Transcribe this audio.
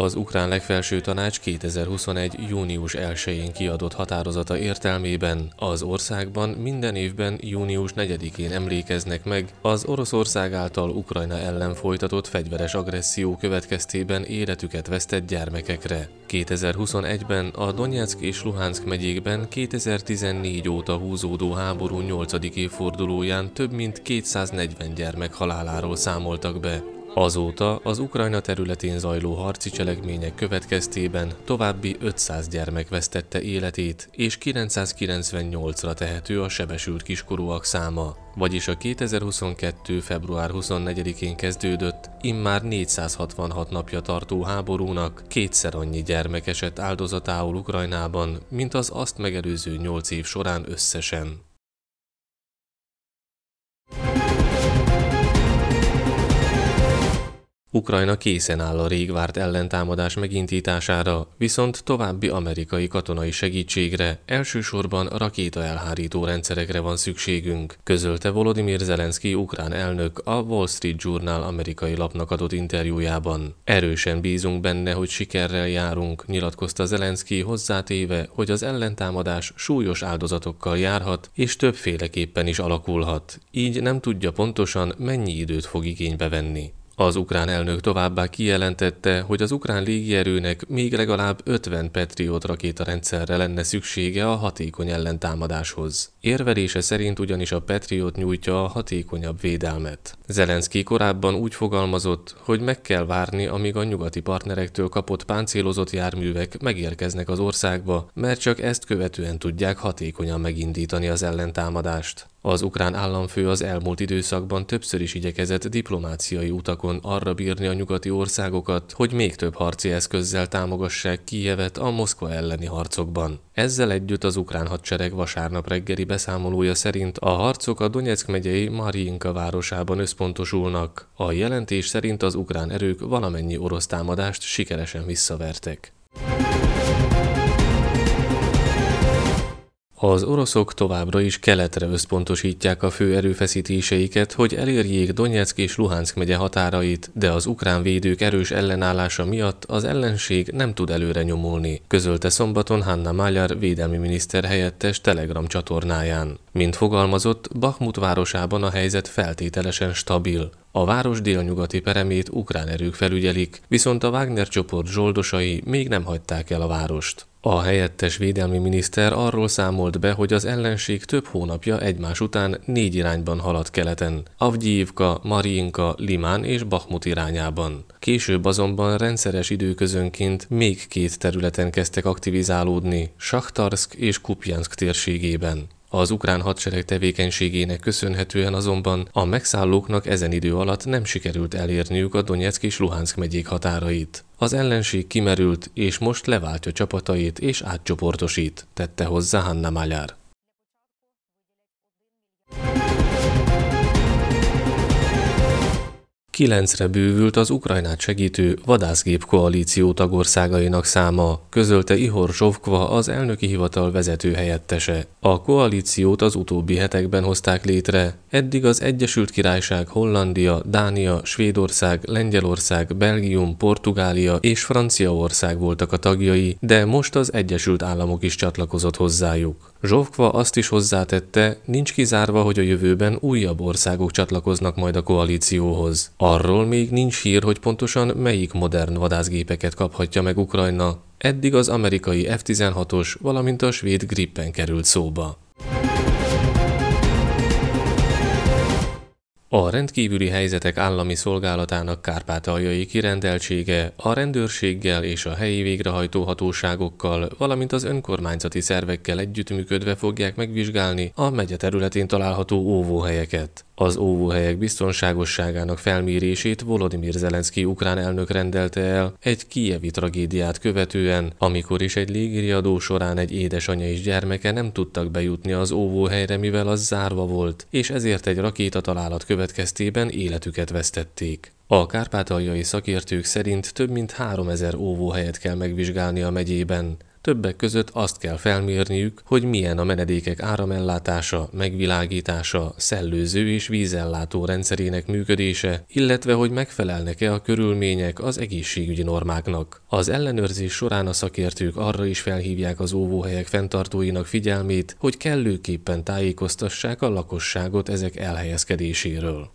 Az ukrán legfelső tanács 2021. június 1-én kiadott határozata értelmében az országban minden évben június 4-én emlékeznek meg az Oroszország által Ukrajna ellen folytatott fegyveres agresszió következtében életüket vesztett gyermekekre. 2021-ben a Donetsk és Luhansk megyékben 2014 óta húzódó háború 8. évfordulóján több mint 240 gyermek haláláról számoltak be. Azóta az Ukrajna területén zajló harci cselekmények következtében további 500 gyermek vesztette életét, és 998-ra tehető a sebesült kiskorúak száma, vagyis a 2022. február 24-én kezdődött, immár 466 napja tartó háborúnak kétszer annyi gyermek esett áldozatául Ukrajnában, mint az azt megelőző 8 év során összesen. Ukrajna készen áll a rég várt ellentámadás megindítására, viszont további amerikai katonai segítségre, elsősorban rakétaelhárító rendszerekre van szükségünk, közölte Volodymyr Zelenszky ukrán elnök a Wall Street Journal amerikai lapnak adott interjújában. Erősen bízunk benne, hogy sikerrel járunk, nyilatkozta Zelenszky hozzátéve, hogy az ellentámadás súlyos áldozatokkal járhat és többféleképpen is alakulhat, így nem tudja pontosan mennyi időt fog igénybe venni. Az ukrán elnök továbbá kijelentette, hogy az ukrán légierőnek még legalább 50 Patriot rakétarendszerre lenne szüksége a hatékony ellentámadáshoz. Érvelése szerint ugyanis a Patriot nyújtja a hatékonyabb védelmet. Zelenszky korábban úgy fogalmazott, hogy meg kell várni, amíg a nyugati partnerektől kapott páncélozott járművek megérkeznek az országba, mert csak ezt követően tudják hatékonyan megindítani az ellentámadást. Az ukrán államfő az elmúlt időszakban többször is igyekezett diplomáciai utakon arra bírni a nyugati országokat, hogy még több harci eszközzel támogassák Kijevet a Moszkva elleni harcokban. Ezzel együtt az ukrán hadsereg vasárnap reggeli beszámolója szerint a harcok a Donetsk megyei Mariinka városában összpontosulnak. A jelentés szerint az ukrán erők valamennyi orosz támadást sikeresen visszavertek. Az oroszok továbbra is keletre összpontosítják a fő erőfeszítéseiket, hogy elérjék Donetsk és Luhansk megye határait, de az ukrán védők erős ellenállása miatt az ellenség nem tud előre nyomulni, közölte szombaton Hanna Magyar védelmi miniszter helyettes Telegram csatornáján. Mint fogalmazott, Bakhmut városában a helyzet feltételesen stabil. A város délnyugati peremét ukrán erők felügyelik, viszont a Wagner csoport zsoldosai még nem hagyták el a várost. A helyettes védelmi miniszter arról számolt be, hogy az ellenség több hónapja egymás után négy irányban haladt keleten, Avgyívka, Mariinka, Limán és Bakhmut irányában. Később azonban rendszeres időközönként még két területen kezdtek aktivizálódni, Saktarsk és Kupjansk térségében. Az ukrán hadsereg tevékenységének köszönhetően azonban a megszállóknak ezen idő alatt nem sikerült elérniük a Donetsk és Luhansk megyék határait. Az ellenség kimerült, és most leváltja csapatait és átcsoportosít, tette hozzá Hanna Magyar. Kilencre bővült az Ukrajnát segítő vadászgép koalíció tagországainak száma, közölte Ihor Zsovkva, az elnöki hivatal vezető helyettese. A koalíciót az utóbbi hetekben hozták létre. Eddig az Egyesült Királyság, Hollandia, Dánia, Svédország, Lengyelország, Belgium, Portugália és Franciaország voltak a tagjai, de most az Egyesült Államok is csatlakozott hozzájuk. Zsovkva azt is hozzátette, nincs kizárva, hogy a jövőben újabb országok csatlakoznak majd a koalícióhoz. Arról még nincs hír, hogy pontosan melyik modern vadászgépeket kaphatja meg Ukrajna. Eddig az amerikai F-16-os, valamint a svéd Gripen került szóba. A rendkívüli helyzetek állami szolgálatának kárpátaljai kirendeltsége a rendőrséggel és a helyi végrehajtó hatóságokkal, valamint az önkormányzati szervekkel együttműködve fogják megvizsgálni a megye területén található óvóhelyeket. Az óvóhelyek biztonságosságának felmérését Volodymyr Zelenszky ukrán elnök rendelte el egy kievi tragédiát követően, amikor is egy légiriadó során egy édesanyja és gyermeke nem tudtak bejutni az óvóhelyre, mivel az zárva volt, és ezért egy rakéta találat következtében életüket vesztették. A kárpátaljai szakértők szerint több mint 3000 óvóhelyet kell megvizsgálni a megyében. Többek között azt kell felmérniük, hogy milyen a menedékek áramellátása, megvilágítása, szellőző és vízellátó rendszerének működése, illetve hogy megfelelnek-e a körülmények az egészségügyi normáknak. Az ellenőrzés során a szakértők arra is felhívják az óvóhelyek fenntartóinak figyelmét, hogy kellőképpen tájékoztassák a lakosságot ezek elhelyezkedéséről.